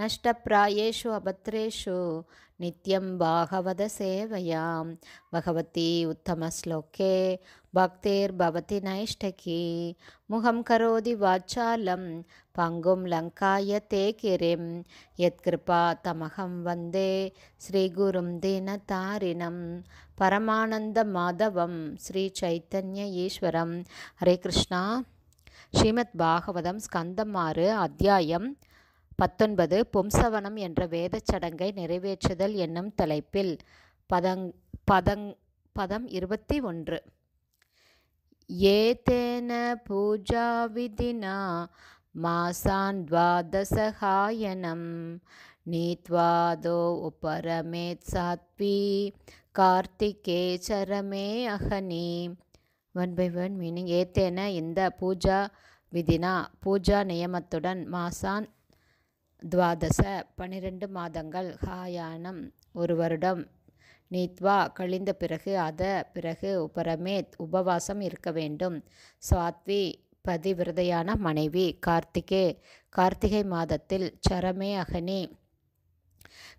नष्टप्रायेषु अभद्रेषु नित्यं भागवतसेवयां भगवती उत्तमश्लोके भक्तेर्भवति नैष्ठकी मुहं करोति वाचालं पङ्गुं लङ्काय ते किरिं तमहं वन्दे श्रीगुरुं दीनतारिणं परमानन्दमाधवं ईश्वरं हरे कृष्ण श्रीमद्भागवतं स्कन्दमार् अध्यायम् பத்தொன்பது பொம்சவனம் என்ற வேதச் சடங்கை நிறைவேற்றுதல் என்னும் தலைப்பில் பதங் பதங் பதம் இருபத்தி ஒன்று ஏதேன பூஜா விதினா மாசான் துவாதசகாயனம் நீத்வாதோ உபரமேத் சாத்வி கார்த்திகே சரமே அகனி ஒன் பை ஒன் மீனிங் ஏத்தேன இந்த பூஜா விதினா பூஜா நியமத்துடன் மாசான் துவாதச பனிரெண்டு மாதங்கள் ஹாயானம் ஒரு வருடம் நீத்வா கழிந்த பிறகு அத பிறகு உபரமேத் உபவாசம் இருக்க வேண்டும் சுவாத்வி பதிவிரதையான மனைவி கார்த்திகே கார்த்திகை மாதத்தில் சரமே அகனி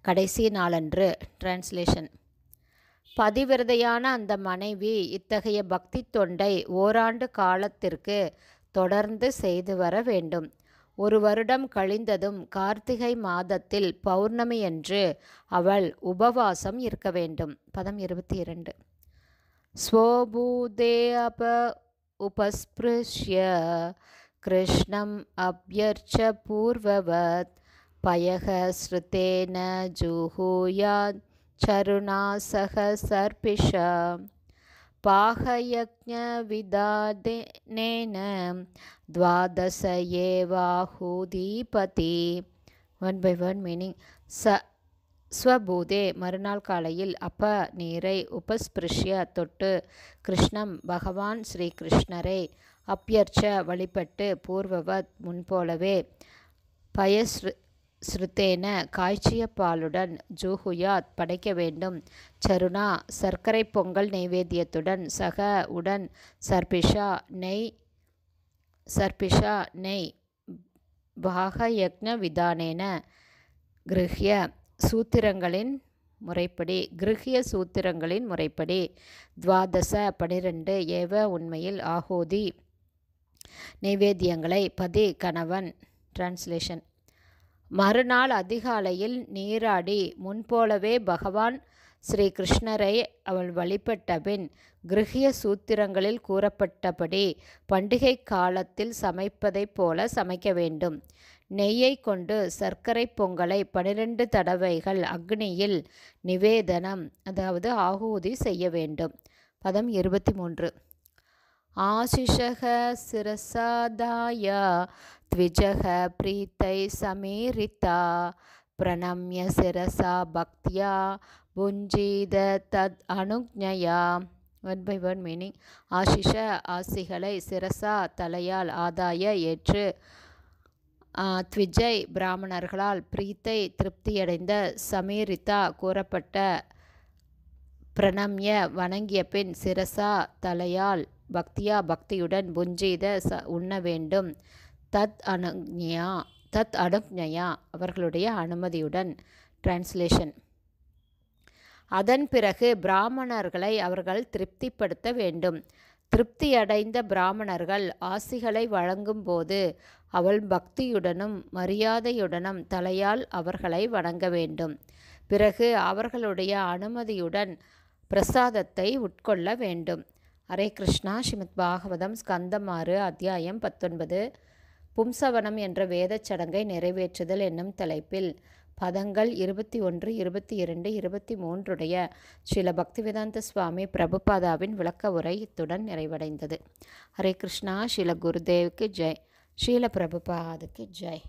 கடைசி நாளன்று டிரான்ஸ்லேஷன் பதிவிரதையான அந்த மனைவி இத்தகைய பக்தி தொண்டை ஓராண்டு காலத்திற்கு தொடர்ந்து செய்து வர வேண்டும் ஒரு வருடம் கழிந்ததும் கார்த்திகை மாதத்தில் பௌர்ணமியன்று அவள் உபவாசம் இருக்க வேண்டும் பதம் இருபத்தி இரண்டு ஸ்வோபூதே அப உபஸ்பிருஷ்ய கிருஷ்ணம் அபியர்ச்ச பூர்வவத் பயக ஸ்ருதேன ஜூஹூயா சருணா சர்பிஷம் पाहयज्ञविदानेन द्वादश एवाहुधिपति ஒன் பை ஒன் மீனிங் ச ஸ்வபூதே மறுநாள் காலையில் அப்ப நீரை உபஸ்பிருஷ்ய தொட்டு கிருஷ்ணம் பகவான் ஸ்ரீகிருஷ்ணரை கிருஷ்ணரை அப்பியர்ச்ச வழிபட்டு பூர்வவத் முன்போலவே பயஸ்ரு ஸ்ருத்தேன காய்ச்சிய பாலுடன் ஜூஹுயாத் படைக்க வேண்டும் சருணா சர்க்கரை பொங்கல் நைவேத்தியத்துடன் சக உடன் சர்பிஷா நெய் சர்பிஷா நெய் பாகயக்ன விதானேன கிருஹிய சூத்திரங்களின் முறைப்படி கிருஹிய சூத்திரங்களின் முறைப்படி துவாதச பனிரெண்டு ஏவ உண்மையில் ஆகோதி நைவேத்தியங்களை பதி கணவன் டிரான்ஸ்லேஷன் மறுநாள் அதிகாலையில் நீராடி முன்போலவே பகவான் ஸ்ரீ கிருஷ்ணரை அவள் வழிபட்டபின் கிரகிய சூத்திரங்களில் கூறப்பட்டபடி பண்டிகை காலத்தில் சமைப்பதைப் போல சமைக்க வேண்டும் நெய்யை கொண்டு சர்க்கரை பொங்கலை பனிரெண்டு தடவைகள் அக்னியில் நிவேதனம் அதாவது ஆகூதி செய்ய வேண்டும் பதம் இருபத்தி மூன்று ஆசிஷக शिरसादाय द्विजः பிரீத்தை சமீரிதா பிரணம்ய சிரசா பக்தியா புஞ்சீத தத் அனுஜயா ஒன் பை ஒன் மீனிங் ஆஷிஷ ஆசிகளை சிரசா தலையால் ஆதாய ஏற்று த்விஜய் பிராமணர்களால் பிரீத்தை திருப்தியடைந்த சமீரிதா கூறப்பட்ட பிரணம்ய வணங்கிய பின் சிரசா தலையால் பக்தியா பக்தியுடன் புஞ்சித ச உண்ண வேண்டும் தத் அனுஜயா தத் அனுஜயா அவர்களுடைய அனுமதியுடன் டிரான்ஸ்லேஷன் அதன் பிறகு பிராமணர்களை அவர்கள் திருப்திப்படுத்த வேண்டும் திருப்தியடைந்த பிராமணர்கள் ஆசிகளை வழங்கும்போது அவள் பக்தியுடனும் மரியாதையுடனும் தலையால் அவர்களை வணங்க வேண்டும் பிறகு அவர்களுடைய அனுமதியுடன் பிரசாதத்தை உட்கொள்ள வேண்டும் ஹரே கிருஷ்ணா ஸ்ரீமத் பாகவதம் ஸ்கந்தம் ஆறு அத்தியாயம் பத்தொன்பது பும்சவனம் என்ற வேதச் சடங்கை நிறைவேற்றுதல் என்னும் தலைப்பில் பதங்கள் இருபத்தி ஒன்று இருபத்தி இரண்டு இருபத்தி மூன்றுடைய ஸ்ரீல பக்திவேதாந்த சுவாமி பிரபுபாதாவின் விளக்க உரை இத்துடன் நிறைவடைந்தது ஹரே கிருஷ்ணா ஸ்ரீல குருதேவுக்கு ஜெய் ஸ்ரீல பிரபுபாதுக்கு ஜெய்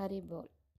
ஹரி போல்